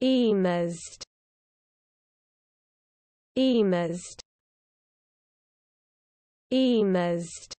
Emazd Emazd Emazd